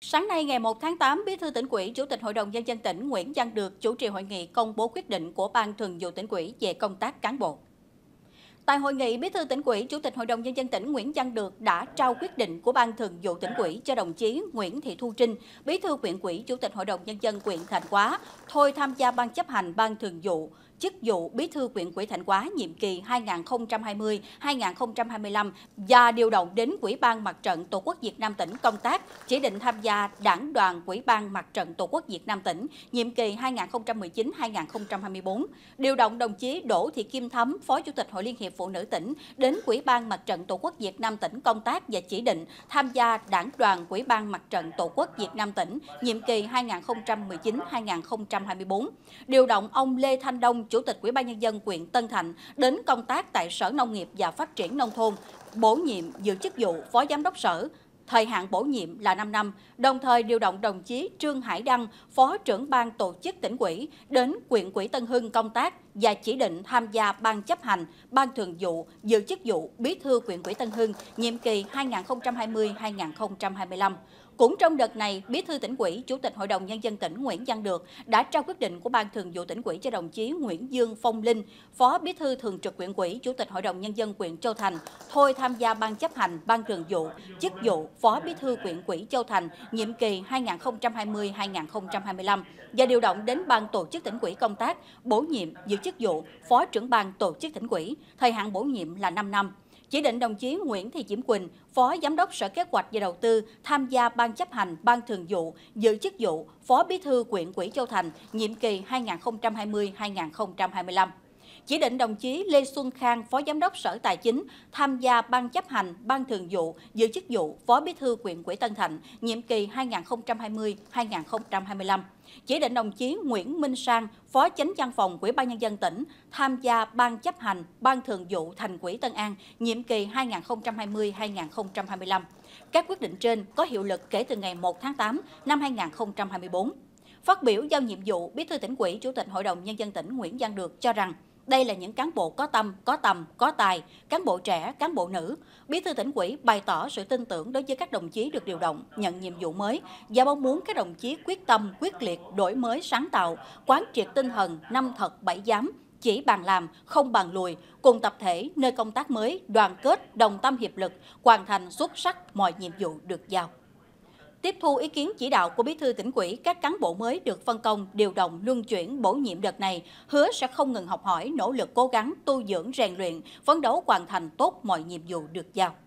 Sáng nay ngày 1 tháng 8, Bí thư tỉnh ủy, Chủ tịch Hội đồng nhân dân tỉnh Nguyễn Văn Được chủ trì hội nghị công bố quyết định của Ban Thường vụ tỉnh ủy về công tác cán bộ. Tại hội nghị, Bí thư tỉnh ủy, Chủ tịch Hội đồng nhân dân tỉnh Nguyễn Văn Được đã trao quyết định của Ban Thường vụ tỉnh ủy cho đồng chí Nguyễn Thị Thu Trinh, Bí thư huyện ủy, Chủ tịch Hội đồng nhân dân huyện Thành Quá, thôi tham gia ban chấp hành Ban Thường vụ chức vụ Bí thư huyện ủy Thạnh Quá nhiệm kỳ 2020-2025 và điều động đến Ủy ban Mặt trận Tổ quốc Việt Nam tỉnh công tác chỉ định tham gia Đảng đoàn Ủy ban Mặt trận Tổ quốc Việt Nam tỉnh nhiệm kỳ 2019-2024. Điều động đồng chí Đỗ Thị Kim Thấm, Phó Chủ tịch Hội Liên hiệp Phụ nữ tỉnh đến Ủy ban Mặt trận Tổ quốc Việt Nam tỉnh công tác và chỉ định tham gia Đảng đoàn Ủy ban Mặt trận Tổ quốc Việt Nam tỉnh nhiệm kỳ 2019-2024. Điều động ông Lê Thanh Đông Chủ tịch Ủy ban nhân dân huyện Tân Thạnh đến công tác tại Sở Nông nghiệp và Phát triển nông thôn, bổ nhiệm giữ chức vụ Phó Giám đốc Sở. Thời hạn bổ nhiệm là 5 năm, đồng thời điều động đồng chí Trương Hải Đăng, Phó trưởng ban tổ chức tỉnh ủy đến huyện ủy Tân Hưng công tác và chỉ định tham gia ban chấp hành, ban thường vụ, giữ chức vụ Bí thư huyện ủy Tân Hưng nhiệm kỳ 2020-2025. Cũng trong đợt này, Bí thư tỉnh ủy, Chủ tịch Hội đồng Nhân dân tỉnh Nguyễn Văn Được đã trao quyết định của Ban thường vụ tỉnh ủy cho đồng chí Nguyễn Dương Phong Linh, Phó Bí thư Thường trực huyện ủy, Chủ tịch Hội đồng Nhân dân huyện Châu Thành, thôi tham gia Ban chấp hành, Ban thường vụ, chức vụ Phó Bí thư huyện ủy Châu Thành, nhiệm kỳ 2020-2025 và điều động đến Ban tổ chức tỉnh ủy công tác, bổ nhiệm giữ chức vụ Phó trưởng Ban tổ chức tỉnh ủy, thời hạn bổ nhiệm là 5 năm chỉ định đồng chí Nguyễn Thị Diễm Quỳnh, Phó Giám đốc Sở Kế hoạch và Đầu tư tham gia Ban chấp hành, Ban thường vụ, giữ chức vụ Phó Bí thư quyện Quỹ Châu Thành, nhiệm kỳ 2020-2025 chỉ định đồng chí Lê Xuân Khang, Phó Giám đốc Sở Tài chính, tham gia Ban chấp hành, Ban thường vụ, giữ chức vụ Phó Bí thư huyện ủy Tân Thạnh, nhiệm kỳ 2020-2025. Chỉ định đồng chí Nguyễn Minh Sang, Phó Chánh Văn phòng Ủy ban Nhân dân tỉnh, tham gia Ban chấp hành, Ban thường vụ Thành ủy Tân An, nhiệm kỳ 2020-2025. Các quyết định trên có hiệu lực kể từ ngày 1 tháng 8 năm 2024. Phát biểu giao nhiệm vụ, Bí thư tỉnh ủy, Chủ tịch Hội đồng Nhân dân tỉnh Nguyễn Văn Được cho rằng, đây là những cán bộ có tâm, có tầm, có tài, cán bộ trẻ, cán bộ nữ. Bí thư tỉnh ủy bày tỏ sự tin tưởng đối với các đồng chí được điều động, nhận nhiệm vụ mới và mong muốn các đồng chí quyết tâm, quyết liệt, đổi mới, sáng tạo, quán triệt tinh thần năm thật bảy dám, chỉ bàn làm, không bàn lùi, cùng tập thể nơi công tác mới đoàn kết, đồng tâm hiệp lực, hoàn thành xuất sắc mọi nhiệm vụ được giao tiếp thu ý kiến chỉ đạo của Bí thư tỉnh ủy, các cán bộ mới được phân công, điều động, luân chuyển, bổ nhiệm đợt này, hứa sẽ không ngừng học hỏi, nỗ lực cố gắng, tu dưỡng, rèn luyện, phấn đấu hoàn thành tốt mọi nhiệm vụ được giao.